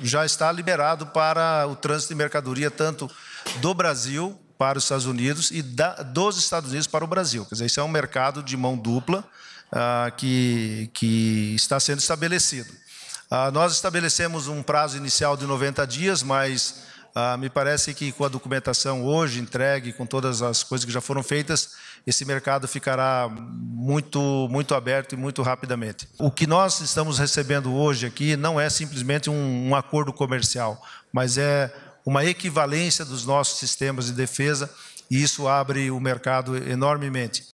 já está liberado para o trânsito de mercadoria, tanto do Brasil para os Estados Unidos e da, dos Estados Unidos para o Brasil. Quer dizer, isso é um mercado de mão dupla ah, que, que está sendo estabelecido. Ah, nós estabelecemos um prazo inicial de 90 dias, mas ah, me parece que com a documentação hoje entregue, com todas as coisas que já foram feitas, esse mercado ficará muito, muito aberto e muito rapidamente. O que nós estamos recebendo hoje aqui não é simplesmente um, um acordo comercial, mas é uma equivalência dos nossos sistemas de defesa e isso abre o mercado enormemente.